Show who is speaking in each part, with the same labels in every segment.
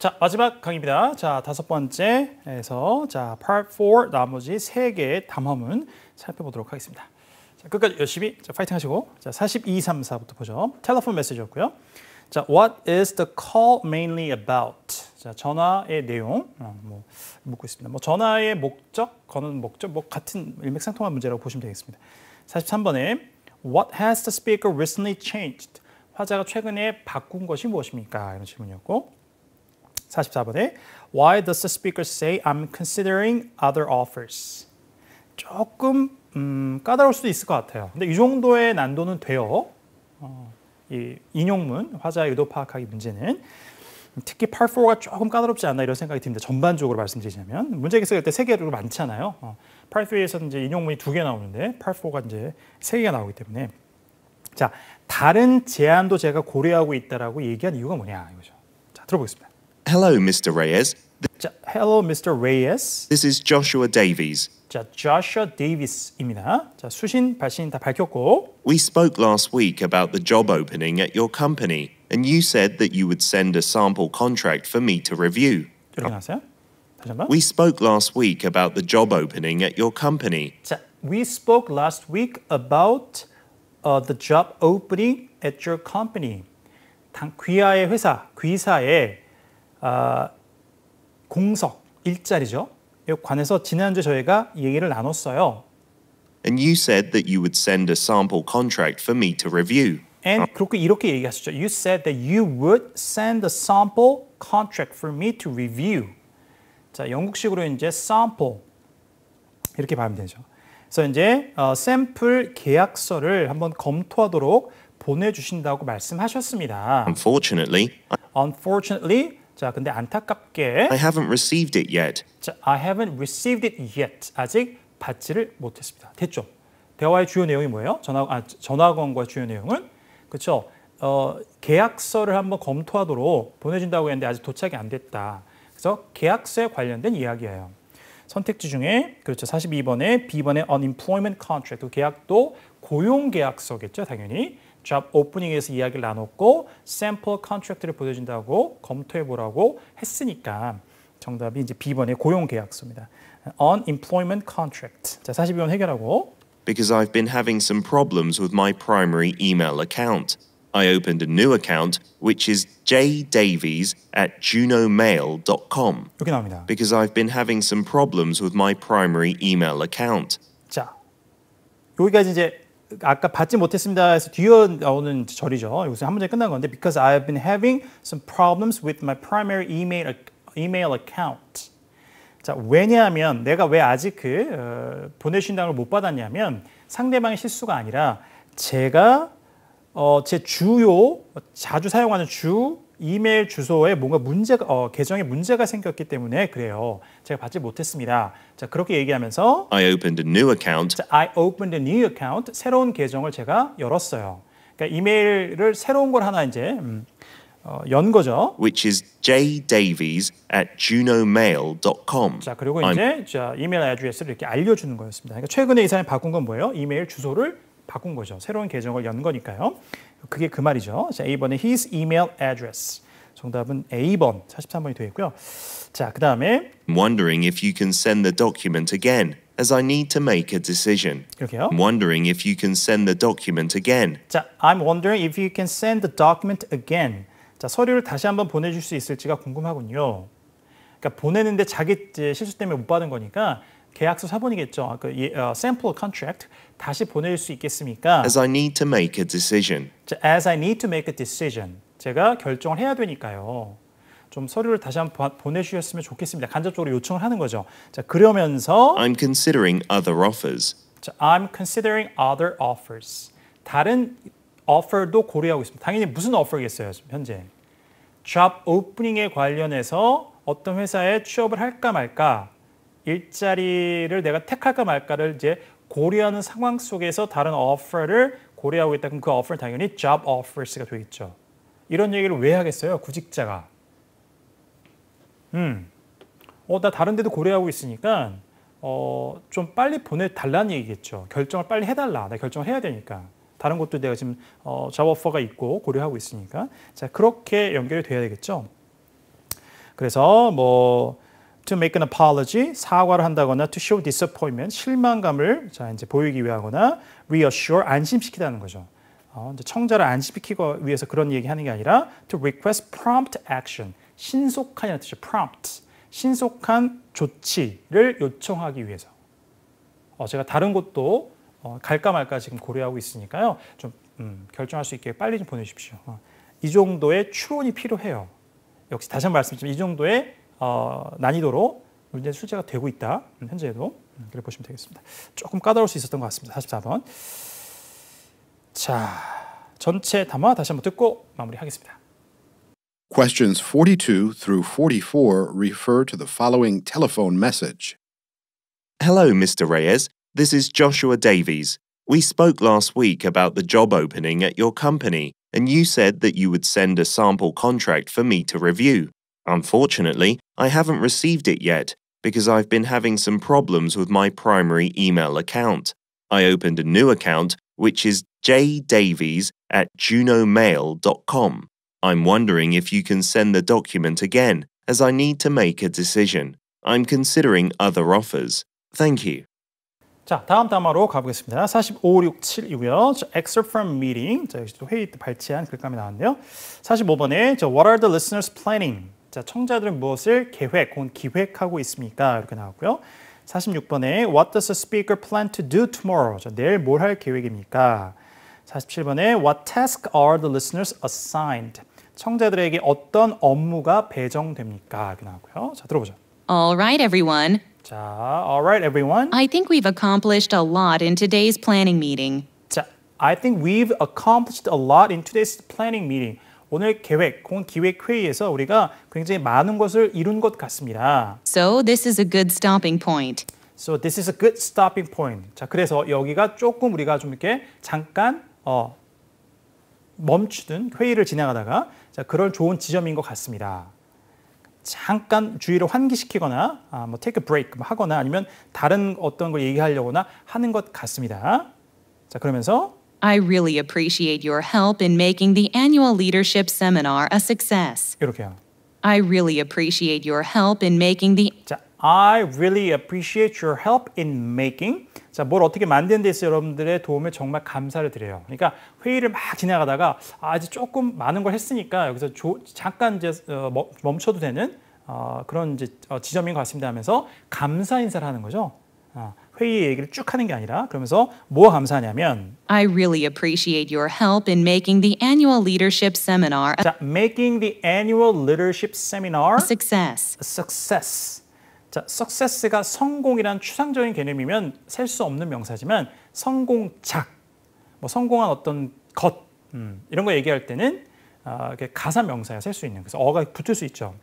Speaker 1: 자, 마지막 강의입니다. 자, 다섯 번째에서 자, part 4 나머지 세 개의 담화문 살펴보도록 하겠습니다. 자, 끝까지 열심히 자, 파이팅 하시고 자, 42, 3, 4부터 보죠. 텔레폰 메시지였고요. 자, what is the call mainly about? 자, 전화의 내용 어, 뭐 묻고 있습니다. 뭐 전화의 목적, 거는 목적 뭐 같은 일맥상통한 문제라고 보시면 되겠습니다. 43번에 what has the speaker recently changed? 화자가 최근에 바꾼 것이 무엇입니까? 이런 질문이었고 44번에 Why does the speaker say I'm considering other offers? 조금 음, 까다로울 수도 있을 것 같아요. 근데 이 정도의 난도는 돼요. 어, 이 인용문, 화자 의도 파악하기 문제는 특히 Part 4가 조금 까다롭지 않나 이런 생각이 듭니다. 전반적으로 말씀드리자면 문제기 쓸때세 개로 많잖아요. 어, Part 3에서는 이제 인용문이 두 개 나오는데 Part 4가 이제 세 개가 나오기 때문에 자 다른 제안도 제가 고려하고 있다라고 얘기한 이유가 뭐냐 이거죠. 자 들어보겠습니다.
Speaker 2: Hello, Mr. Reyes.
Speaker 1: Hello, Mr. Reyes.
Speaker 2: This is Joshua Davies.
Speaker 1: 자, Joshua Davies입니다. 자, 수신 발신 다 밝혔고.
Speaker 2: We spoke last week about the job opening at your company, and you said that you would send a sample contract for me to review. 들어가세요. 다시 한번. We spoke last week about the job opening at your company.
Speaker 1: 자, we spoke last week about uh, the job opening at your company. 당 귀하의 회사, 귀사의 아, 공석 일자리죠. 이 관해서 지난주 저희가 얘기를 나눴어요.
Speaker 2: And you said that you would send a sample contract for me to review.
Speaker 1: And 그렇게 이렇게 얘기하셨죠. You said that you would send a sample contract for me to review. 자, 영국식으로 이제 sample 이렇게 발음 되죠. 그래서 이제 어, 샘플 계약서를 한번 검토하도록 보내주신다고 말씀하셨습니다.
Speaker 2: Unfortunately,
Speaker 1: Unfortunately, 자, 근데 안타깝게 I haven't
Speaker 2: received it yet.
Speaker 1: 자, I haven't received it yet. 아직 받지를 못했습니다. 됐죠? 대화의 주요 내용이 뭐예요? 전화 아, 전화건과 주요 내용은 그렇죠. 어, 계약서를 한번 검토하도록 보내준다고 했는데 아직 도착이 안 됐다. 그래서 계약서에 관련된 이야기예요. 선택지 중에 그렇죠. 42번에 B번에 unemployment contract 그 계약도 고용 계약서겠죠, 당연히. job opening에서 이야기를 나눴고 sample contract를 보여준다고 검토해보라고 했으니까 정답이 이제 B번의 고용계약서입니다. Unemployment contract. 자, 42번 해결하고
Speaker 2: Because I've been having some problems with my primary email account. I opened a new account, which is jdavies at junomail.com. 이렇게 나옵니다. Because I've been having some problems with my primary email account.
Speaker 1: 자, 여기까지 이제 아까 받지 못했습니다 해서 뒤어 나오는 절이죠. 여기한 문제 끝난 건데 because I've been having some problems with my primary email email account. 자, 왜냐하면 내가 왜 아직 그 어, 보내신다는 걸못 받았냐면 상대방의 실수가 아니라 제가 어, 제 주요 자주 사용하는 주 이메일 주소에 뭔가 문제가 어, 계정에 문제가 생겼기 때문에 그래요. 제가 받지 못했습니다. 자 그렇게 얘기하면서
Speaker 2: I opened a new account. 자,
Speaker 1: I opened a new account. 새로운 계정을 제가 열었어요. 그러니까 이메일을 새로운 걸 하나 이제 음, 어, 연 거죠.
Speaker 2: Which is jdavies at junomail.com. 자 그리고 이제 i
Speaker 1: 자 이메일 아드레스를 이렇게 알려주는 거였습니다. 그러니까 최근에 이 사람이 바꾼 건 뭐예요? 이메일 주소를 바꾼 거죠. 새로운 계정을 연 거니까요. 그게 그 말이죠. 자, A번에 his email address. 정답은 A번 43번이 되겠고요. 자, 그다음에
Speaker 2: I'm wondering if you can send the document again. as I need to make a decision. 이렇게요. I'm wondering if you can send the document again.
Speaker 1: 자, I'm wondering if you can send the document again. 자, 서류를 다시 한번 보내줄 수 있을지가 궁금하군요. 그러니까 보내는데 자기 실수 때문에 못 받은 거니까 계약서 사본이겠죠. 그 샘플 컨트랙트 다시 보낼 수 있겠습니까? As
Speaker 2: I need to make a decision.
Speaker 1: As I need to make a decision. 제가 결정을 해야 되니까요. 좀 서류를 다시 한번 보내주셨으면 좋겠습니다. 간접적으로 요청을 하는 거죠. 자
Speaker 2: 그러면서 I'm considering other offers.
Speaker 1: 자, I'm considering other offers. 다른 offer도 고려하고 있습니다. 당연히 무슨 offer겠어요 현재? job opening에 관련해서 어떤 회사에 취업을 할까 말까, 일자리를 내가 택할까 말까를 이제 고려하는 상황 속에서 다른 offer를 고려하고 있다. 그럼 그 o f f e r 당연히 job offers가 되겠죠. 이런 얘기를 왜 하겠어요? 구직자가. 음, 어, 나 다른 데도 고려하고 있으니까 어, 좀 빨리 보내달라는 얘기겠죠. 결정을 빨리 해달라. 나 결정을 해야 되니까. 다른 곳도 내가 지금 어, 잡업퍼가 있고 고려하고 있으니까 자 그렇게 연결이 돼야 되겠죠. 그래서 뭐 to make an apology 사과를 한다거나 to show disappointment 실망감을 자 이제 보이기 위하거나 reassure 안심시키다는 거죠. 어, 청자를 안심시키기 위해서 그런 얘기하는 게 아니라 to request prompt action 신속한이라는 뜻이 prompt 신속한 조치를 요청하기 위해서. 어, 제가 다른 곳도 어, 갈까 말까 지금 고려하고 있으니까요. 좀 음, 결정할 수 있게 빨리 좀 보내십시오. 어, 이 정도의 추론이 필요해요. 역시 다시 한번말씀드리만이 정도의 난이도로 출제가 되고 있다. 현재에도 그렇게 보시면 되겠습니다. 조금 까다로울 수 있었던 것 같습니다. 44번. 자, 전체 담화 다시 한번 듣고 마무리하겠습니다.
Speaker 2: Questions 42 through 44 refer to the following telephone message. Hello, Mr. Reyes. This is Joshua Davies. We spoke last week about the job opening at your company, and you said that you would send a sample contract for me to review. Unfortunately, I haven't received it yet because I've been having some problems with my primary email account. I opened a new account, which is jdavies at junomail.com. I'm wondering if you can send the document again, as I need to make a decision. I'm considering other offers.
Speaker 1: Thank you. 자, 다음 단어로 가보겠습니다. 4567이고요. 자, excerpt from meeting. 자, 여기서 회의 때 발췌한 글감이 나왔는데요. 45번에 저 what are the listeners planning? 자, 청자들은 무엇을 계획 혹은 기획하고 있습니까? 이렇게 나왔고요. 46번에 What does the speaker plan to do tomorrow? 자, 내일 뭘 할 계획입니까? 47번에 What tasks are the listeners assigned? 청자들에게 어떤 업무가 배정됩니까? 이렇게 나왔고요. 자, 들어보죠.
Speaker 3: All right, everyone. 자, all right, everyone. I think we've accomplished a lot in today's planning meeting. 자, I
Speaker 1: think we've accomplished a lot in today's planning meeting. 오늘 계획 혹은 기획회의에서 우리가 굉장히 많은 것을 이룬 것 같습니다.
Speaker 3: So this is a good stopping point.
Speaker 1: So this is a good stopping point. 자, 그래서 여기가 조금 우리가 좀 이렇게 잠깐 어, 멈추든 회의를 진행하다가 자, 그럴 좋은 지점인 것 같습니다. 잠깐 주의를 환기시키거나 아, 뭐 take a break 뭐 하거나 아니면 다른 어떤 걸 얘기하려거나 하는 것 같습니다. 자, 그러면서 I
Speaker 3: really appreciate your help in making the annual leadership seminar a success. 이렇게요. I really appreciate your help in making the 자,
Speaker 1: I really
Speaker 3: appreciate
Speaker 1: your help in making 자, 뭘 어떻게 만드는 데 있어 여러분들의 도움에 정말 감사를 드려요. 그러니까 회의를 막 지나가다가 아, 이제 조금 많은 걸 했으니까 여기서 조, 잠깐 이제 어, 멈춰도 되는 어, 그런 이제 지점인 것 같습니다 하면서 감사 인사를 하는
Speaker 3: 거죠. 어. 회의 얘기를 쭉 하는 게 아니라 그러면서 뭐 감사하냐면 I really appreciate your help in making the annual leadership seminar. 자, making the annual leadership seminar a success. A success. 자, success가 성공이란
Speaker 1: 추상적인 개념이면 셀 수 없는 명사지만 성공작, 뭐 성공한 어떤 것 음, 이런 거 얘기할 때는 어, 가사 명사야 셀 수 있는 그래서 어가 붙을 수 있죠.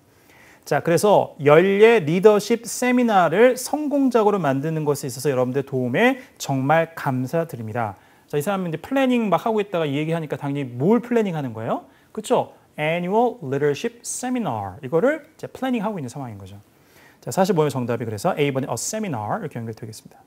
Speaker 1: 자, 그래서 연례 리더십 세미나를 성공적으로 만드는 것에 있어서 여러분들 도움에 정말 감사드립니다. 자, 이 사람은 이제 플래닝 막 하고 있다가 이 얘기하니까 당연히 뭘 플래닝 하는 거예요? 그렇 Annual Leadership Seminar. 이거를 이제 플래닝 하고 있는 상황인 거죠. 자, 45의 정답이 그래서 A번의 a seminar 이렇게 연결되겠습니다.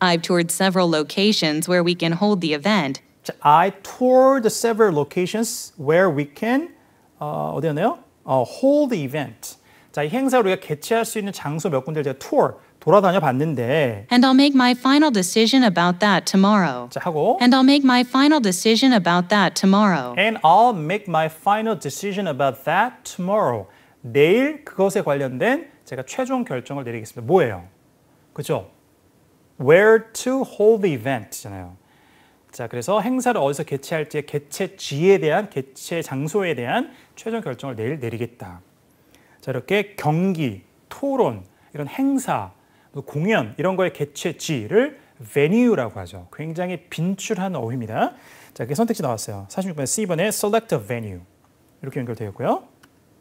Speaker 3: I've toured several locations where we can hold the event. 자, I toured several locations where we can 어, 어디였나요?
Speaker 1: 어, hold event. 자, 이 행사 우리가 개최할 수 있는 장소 몇 군데를 제가 투어 돌아다녀
Speaker 3: 봤는데 And I'll make my final decision about that tomorrow. 자, 하고 And I'll make my final decision about that tomorrow.
Speaker 1: And I'll make my final decision about that tomorrow. 내일 그것에 관련된 제가 최종 결정을 내리겠습니다. 뭐예요? 그죠? Where to hold the event잖아요. 자, 그래서 행사를 어디서 개최할지 개최지에 대한 개최 장소에 대한 최종 결정을 내일 내리겠다. 자, 이렇게 경기, 토론, 이런 행사, 공연 이런 거의 개최지를 venue라고 하죠. 굉장히 빈출한 어휘입니다. 자, 그 선택지 나왔어요. 46번 C번에 select a venue. 이렇게 연결되었고요.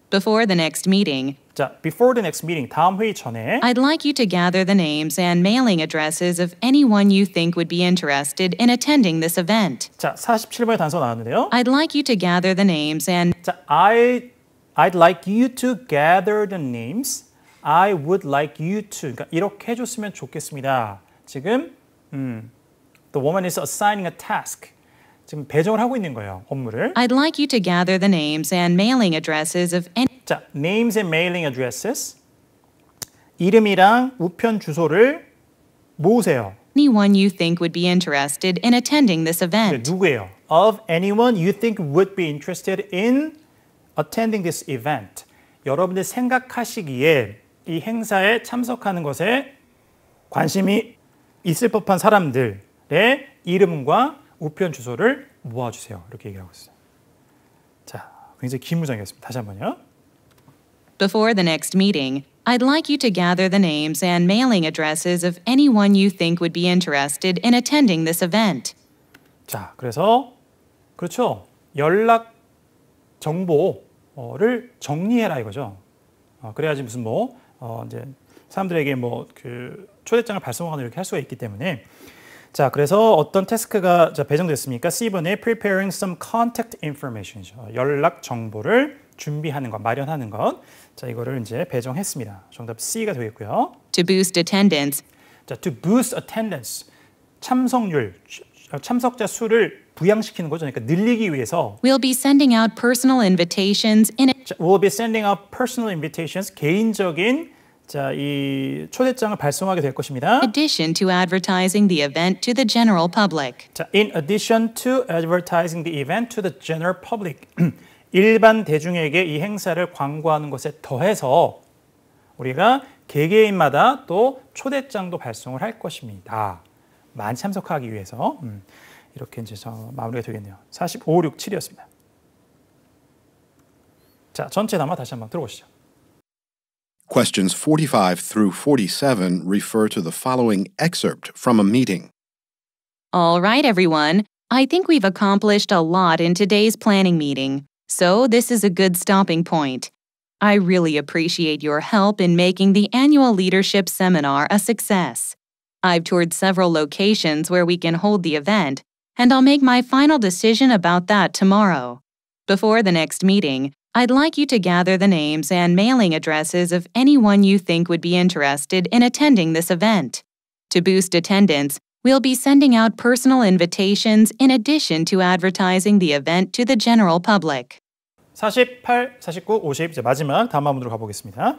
Speaker 3: Before the next meeting, 자, before the next meeting, 다음 회의 전에 I'd like you to gather the names and mailing addresses of anyone you think would be interested in attending this event. 자, 47번의 단서 나왔는데요. I'd like you to gather the names and 자, I I'd
Speaker 1: like you to gather the names. I would like you to 그러니까 이렇게 해줬으면 좋겠습니다. 지금 음, the woman is assigning a task.
Speaker 3: 지금 배정을 하고 있는 거예요, 업무를. I'd like you to gather the names and mailing addresses of any 자, names and mailing addresses. 이름이랑 우편 주소를 모으세요. anyone you think would be interested in attending this event. 네, 누구예요? Of anyone you think would be interested in attending this
Speaker 1: event. 여러분들 생각하시기에 이 행사에 참석하는 것에 관심이 있을 법한 사람들의 이름과 우편 주소를 모아주세요. 이렇게 얘기하고 있어요. 자, 굉장히 긴 문장이었습니다. 다시 한번요.
Speaker 3: Before the next meeting, I'd like you to gather the names and mailing addresses of anyone you think would be interested in attending this event. 자,
Speaker 1: 그래서 그렇죠. 연락 정보를 정리해라 이거죠. 어, 그래야지 무슨 뭐 어, 이제 사람들에게 뭐 그 초대장을 발송하거나 이렇게 할 수가 있기 때문에 자, 그래서 어떤 태스크가 배정됐습니까? C번에 preparing some contact information이죠. 연락 정보를 준비하는 것, 마련하는 것. 자, 이거를 이제 배정했습니다. 정답 C가 되겠고요.
Speaker 3: To boost attendance.
Speaker 1: 자, to boost attendance. 참석률, 참석자 수를 부양시키는 거죠. 그러니까 늘리기 위해서
Speaker 3: We'll be sending out personal invitations in 자, We'll be sending out personal invitations. 개인적인 자, 이 초대장을 발송하게 될 것입니다. Addition to advertising the event to the general public. 자, in addition to advertising the event to the general public. 일반 대중에게 이 행사를
Speaker 1: 광고하는 것에 더해서 우리가 개개인마다 또 초대장도 발송을 할 것입니다. 많이 참석하기 위해서 음, 이렇게 이제 마무리가 되겠네요. 45, 6, 7이었습니다. 자, 전체 담아
Speaker 3: 다시 한번 들어보시죠.
Speaker 2: Questions 45 through 47 refer to the following excerpt from a meeting.
Speaker 3: All right, everyone. I think we've accomplished a lot in today's planning meeting, so this is a good stopping point. I really appreciate your help in making the annual leadership seminar a success. I've toured several locations where we can hold the event, and I'll make my final decision about that tomorrow. Before the next meeting, I'd like you to gather the names and mailing addresses of anyone you think would be interested in attending this event. To boost attendance, we'll be sending out personal invitations in addition to advertising the event to the general public.
Speaker 1: 48, 49, 50 이제 마지막 다음 화문으로 가보겠습니다.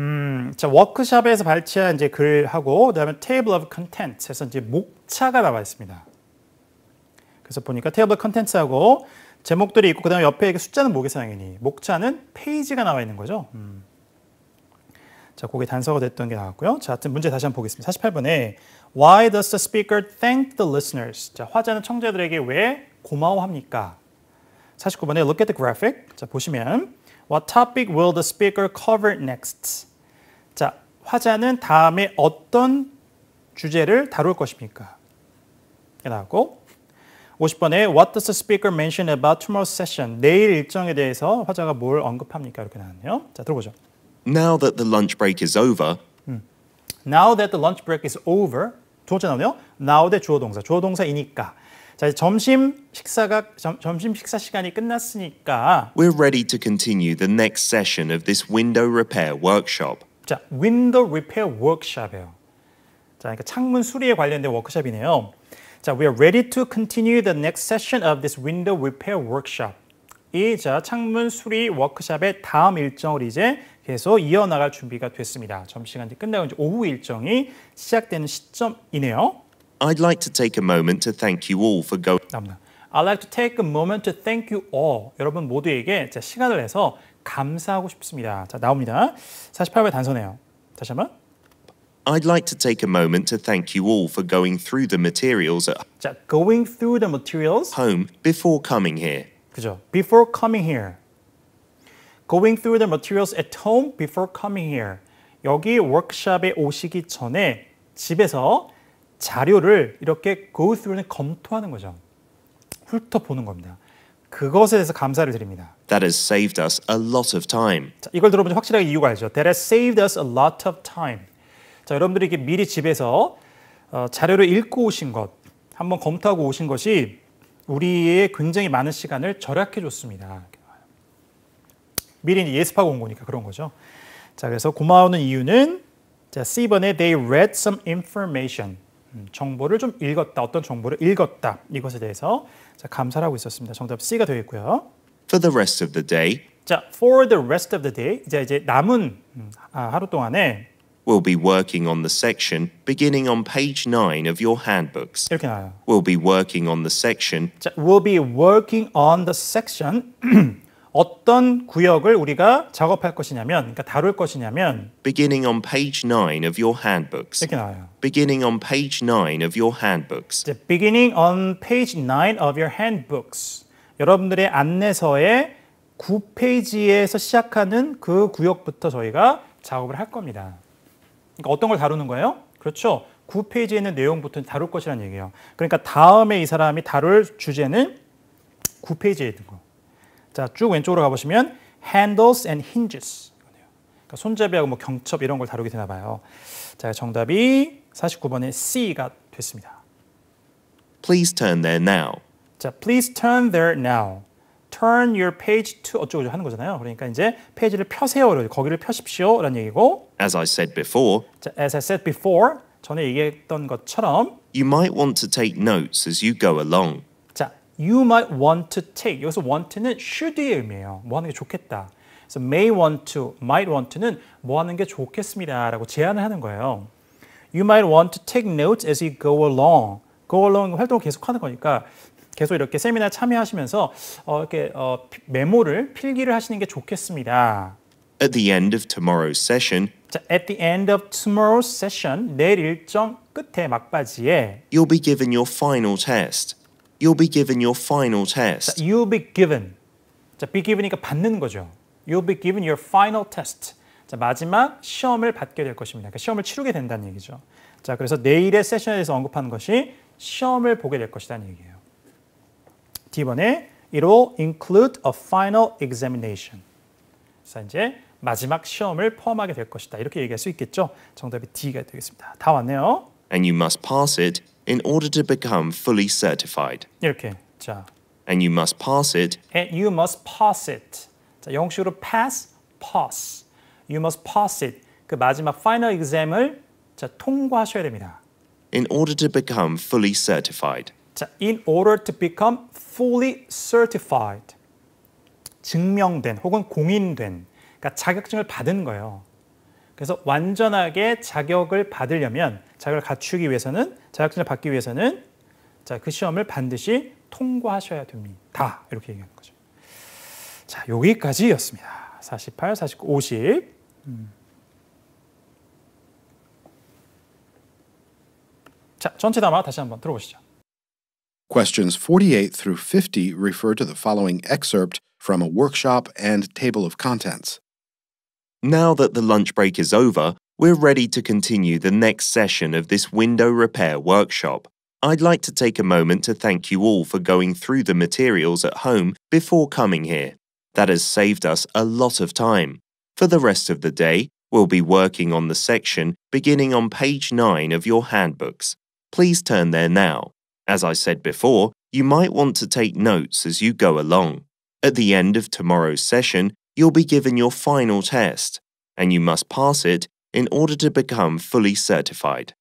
Speaker 1: 음, 자 워크숍에서 발췌한 이제 글하고 그다음에 table of contents에서 이제 목차가 나와 있습니다. 그래서 보니까 table of contents하고 제목들이 있고 그다음에 옆에 숫자는 뭐겠어요 당연히 목차는 페이지가 나와 있는 거죠. 음. 자, 그게 단서가 됐던 게 나왔고요. 자, 하여튼 문제 다시 한번 보겠습니다. 48번에 Why does the speaker thank the listeners? 자, 화자는 청자들에게 왜 고마워합니까? 49번에 Look at the graphic. 자, 보시면 What topic will the speaker cover next? 자, 화자는 다음에 어떤 주제를 다룰 것입니까? 나왔고 50번에 What does the speaker mention about tomorrow's session? 내일 일정에 대해서 화자가 뭘 언급합니까? 이렇게 나왔네요. 자, 들어보죠.
Speaker 2: Now that the lunch break is over.
Speaker 1: 음. Now that the lunch break is over. 두 번째 나오네요. Now 대 주어 동사. 주어 동사이니까. 자, 점심 식사가 점, 점심 식사 시간이 끝났으니까
Speaker 2: We're ready to continue the next session of this window repair workshop.
Speaker 1: 자, window repair workshop이에요. 자, 그러니까 창문 수리에 관련된 워크숍이네요. 자, we are ready to continue the next session of this window repair workshop. 이 자, 창문 수리 워크샵의 다음 일정을 이제 계속 이어나갈 준비가 됐습니다. 점심시간 이 끝나고 이제 오후 일정이 시작되는 시점이네요.
Speaker 2: I'd like to take a moment to thank you all for going.
Speaker 1: I'd like to take a moment to thank you all. 여러분 모두에게 시간을 내서 감사하고 싶습니다. 자, 나옵니다. 48회 단서네요. 다시 한번. I'd like
Speaker 2: to take a moment to thank you all for going through the materials at 자,
Speaker 1: going through the materials.
Speaker 2: home before coming here.
Speaker 1: 그죠? Before coming here. Going through the materials at home before coming here. 여기 워크샵에 오시기 전에 집에서 자료를 이렇게 go through는 검토하는 거죠. 훑어보는 겁니다. 그것에 대해서 감사를 드립니다.
Speaker 2: That has saved us a lot of time.
Speaker 1: 자, 이걸 들어보면 확실하게 이유가 알죠. That has saved us a lot of time. 자, 여러분들이 게 미리 집에서 어, 자료를 읽고 오신 것, 한번 검토하고 오신 것이 우리의 굉장히 많은 시간을 절약해 줬습니다. 미리 예습하고 온 거니까 그런 거죠. 자, 그래서 고마우는 이유는 자, C번에 they read some information. 음, 정보를 좀 읽었다. 어떤 정보를 읽었다. 이것에 대해서 자, 감사를 하고 있었습니다. 정답 C가 되겠고요.
Speaker 2: For the rest of the day.
Speaker 1: 자, for the rest of the day. 이제 이제 남은 음, 아, 하루 동안에
Speaker 2: We'll be working on the section beginning on page 9 of your handbooks. 이렇게 나와요. We'll be working on the section.
Speaker 1: 자, we'll be working on the section. 어떤 구역을 우리가 작업할 것이냐면 그러니까 다룰 것이냐면
Speaker 2: beginning on page 9 of your handbooks. 이렇게 나와요. beginning on page 9 of your handbooks. 이제
Speaker 1: beginning on page 9 of your handbooks. 여러분들의 안내서의 9페이지에서 시작하는 그 구역부터 저희가 작업을 할 겁니다. 그러니까 어떤 걸 다루는 거예요? 그렇죠. 9페이지에 있는 내용부터 다룰 것이라는 얘기예요. 그러니까 다음에 이 사람이 다룰 주제는 9페이지에 있는 거. 자, 쭉 왼쪽으로 가보시면 handles and hinges. 그러니까 손잡이하고 뭐 경첩 이런 걸 다루게 되나 봐요. 자, 정답이 49번의 C가 됐습니다.
Speaker 2: Please turn there now.
Speaker 1: 자, please turn there now. turn your page to 어쩌고저쩌고 하는 거잖아요. 그러니까 이제 페이지를 펴세요. 거기를 펴십시오라는 얘기고.
Speaker 2: As I said before.
Speaker 1: 자, as I said before. 전에 얘기했던 것처럼 you might want to take notes as you go along. 자, you might want to take 여기서 want는 should의 의미예요. 뭐 하는 게 좋겠다. 그래서 may want to, might want to는 뭐 하는 게 좋겠습니다라고 제안을 하는 거예요. You might want to take notes as you go along. 그걸로 활동을 계속하는 거니까 계속 이렇게 세미나 참여하시면서 어, 이렇게 어, 메모를 필기를 하시는 게 좋겠습니다.
Speaker 2: At the end of tomorrow's session,
Speaker 1: 자, at the end of tomorrow's session, 내일 일정 끝에 막바지에
Speaker 2: you'll be given your final test. You'll be given your final test.
Speaker 1: 자, you'll be given. 자, be given이니까 받는 거죠. You'll be given your final test. 자, 마지막 시험을 받게 될 것입니다. 그러니까 시험을 치르게 된다는 얘기죠. 자, 그래서 내일의 세션에서 언급하는 것이 시험을 보게 될 것이라는 얘기예요. D번에 it will include a final examination. 그래서 이제 마지막 시험을 포함하게 될 것이다. 이렇게 얘기할 수 있겠죠. 정답이 D가 되겠습니다. 다 왔네요.
Speaker 2: And you must pass it in order to become fully certified.
Speaker 1: 이렇게. 자.
Speaker 2: And you must pass it.
Speaker 1: And you must pass it. 자, 영식으로 pass, pass. You must pass it. 그 마지막 final exam을 자, 통과하셔야 됩니다.
Speaker 2: in order to become fully certified.
Speaker 1: 자, in order to become fully certified. 증명된 혹은 공인된 그러니까 자격증을 받은 거예요. 그래서 완전하게 자격을 받으려면 자격을 갖추기 위해서는 자격증을 받기 위해서는 자, 그 시험을 반드시 통과하셔야 됩니다. 이렇게 얘기하는 거죠. 자, 여기까지였습니다. 48, 49, 50. 음. 자, 전체 다시 한번 들어보시죠.
Speaker 2: Questions 48 through 50 refer to the following excerpt from a workshop and table of contents. Now that the lunch break is over, we're ready to continue the next session of this window repair workshop. I'd like to take a moment to thank you all for going through the materials at home before coming here. That has saved us a lot of time. For the rest of the day, we'll be working on the section beginning on page 9 of your handbooks please turn there now. As I said before, you might want to take notes as you go along. At the end of tomorrow's session, you'll be given your final test, and you must pass it in order to become fully certified.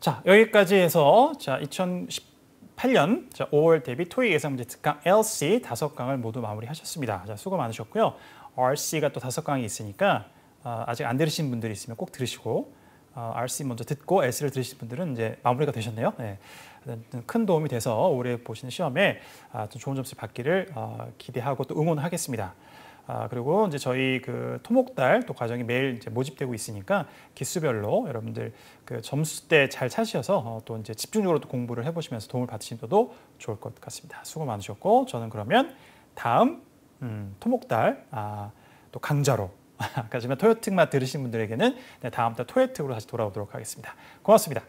Speaker 1: 자, 여기까지 해서 자, 2018년 자, 5월 대비 토익 예상 문제 특강 LC 다섯 강을 모두 마무리하셨습니다. 자, 수고 많으셨고요. RC가 또 다섯 강이 있으니까 어, 아직 안 들으신 분들이 있으면 꼭 들으시고 어, RC 먼저 듣고 S를 들으신 분들은 이제 마무리가 되셨네요. 네. 큰 도움이 돼서 올해 보시는 시험에 아, 좋은 점수 받기를 어, 기대하고 또 응원하겠습니다. 아, 그리고 이제 저희 그 토목달 또 과정이 매일 이제 모집되고 있으니까 기수별로 여러분들 그 점수 때 잘 찾으셔서 어, 또 이제 집중적으로 또 공부를 해보시면서 도움을 받으시면도 좋을 것 같습니다. 수고 많으셨고 저는 그러면 다음 음, 토목달 아, 또 강좌로 아지 전에 토요특만 들으신 분들에게는 네, 다음 달 토요특으로 다시 돌아오도록 하겠습니다. 고맙습니다.